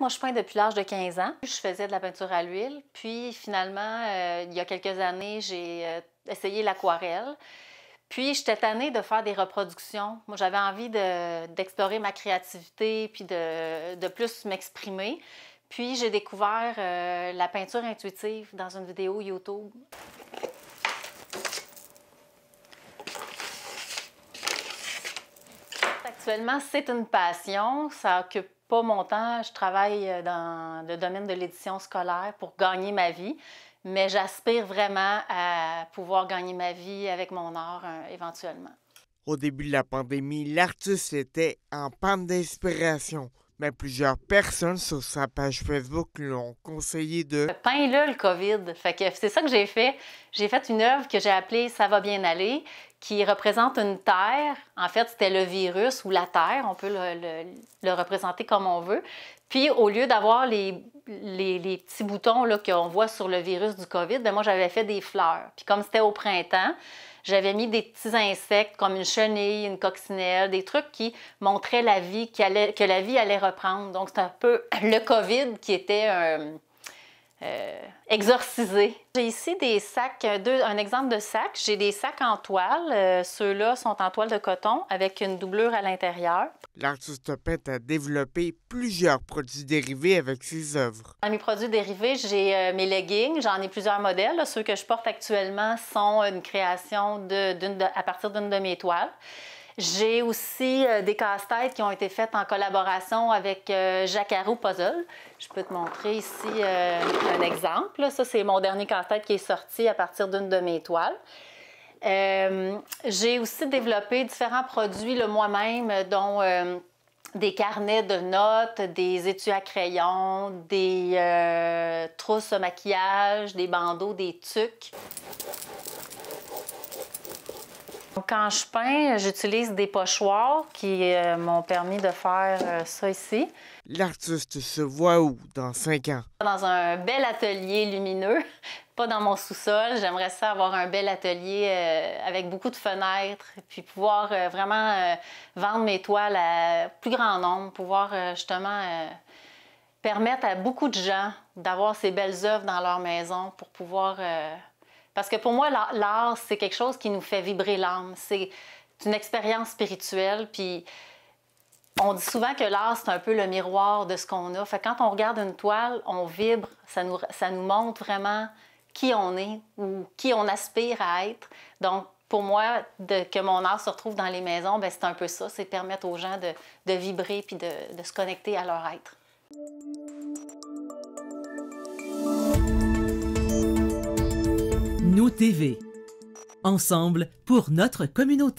Moi, je peins depuis l'âge de 15 ans. Je faisais de la peinture à l'huile. Puis finalement, euh, il y a quelques années, j'ai euh, essayé l'aquarelle. Puis j'étais tannée de faire des reproductions. Moi, j'avais envie d'explorer ma créativité puis de, de plus m'exprimer. Puis j'ai découvert euh, la peinture intuitive dans une vidéo YouTube. Actuellement, c'est une passion. Ça occupe pas mon temps. Je travaille euh, dans le domaine de l'édition scolaire pour gagner ma vie, mais j'aspire vraiment à pouvoir gagner ma vie avec mon art euh, éventuellement. Au début de la pandémie, l'artiste était en panne d'inspiration, mais plusieurs personnes sur sa page Facebook l'ont conseillé de... Peins-le, le COVID. c'est ça que j'ai fait. J'ai fait une œuvre que j'ai appelée « Ça va bien aller », qui représente une terre. En fait, c'était le virus ou la terre, on peut le, représenter comme on veut. Puis, au lieu d'avoir les, les, les, petits boutons qu'on voit sur le virus du COVID, ben, moi, j'avais fait des fleurs. Puis, comme c'était au printemps, j'avais mis des petits insectes comme une chenille, une coccinelle, des trucs qui montraient la vie, qui allait, que la vie allait reprendre. Donc, c'est un peu le COVID qui était un. Euh, euh, j'ai ici des sacs, euh, un exemple de sac. J'ai des sacs en toile. Euh, ceux-là sont en toile de coton avec une doublure à l'intérieur. L'artiste a développé plusieurs produits dérivés avec ses œuvres. Dans mes produits dérivés, j'ai mes leggings. J'en ai plusieurs modèles. Ceux que je porte actuellement sont une création à partir d'une de mes toiles. J'ai aussi euh, des casse-têtes qui ont été faites en collaboration avec euh, Puzzle. Je peux te montrer ici euh, un exemple. Ça, c'est mon dernier casse-tête qui est sorti à partir d'une de mes toiles. Euh, j'ai aussi développé différents produits le moi-même, dont des carnets de notes, des étuis à crayon, des trousses à maquillage, des bandeaux, des tucs. Quand je peins, j'utilise des pochoirs qui euh, m'ont permis de faire euh, ça ici. L'artiste se voit où dans cinq ans? Dans un bel atelier lumineux, pas dans mon sous-sol. J'aimerais ça avoir un bel atelier euh, avec beaucoup de fenêtres, puis pouvoir vraiment vendre mes toiles à plus grand nombre, pouvoir justement permettre à beaucoup de gens d'avoir ces belles œuvres dans leur maison pour pouvoir parce que pour moi, l'art, c'est quelque chose qui nous fait vibrer l'âme. C'est une expérience spirituelle. Puis on dit souvent que l'art, c'est un peu le miroir de ce qu'on a. Fait quand on regarde une toile, on vibre, ça nous, ça nous montre vraiment qui on est ou qui on aspire à être. Donc, pour moi, de, que mon art se retrouve dans les maisons, ben, c'est un peu ça. C'est permettre aux gens de, vibrer puis de, de, se connecter à leur être. Nous TV. Ensemble pour notre communauté.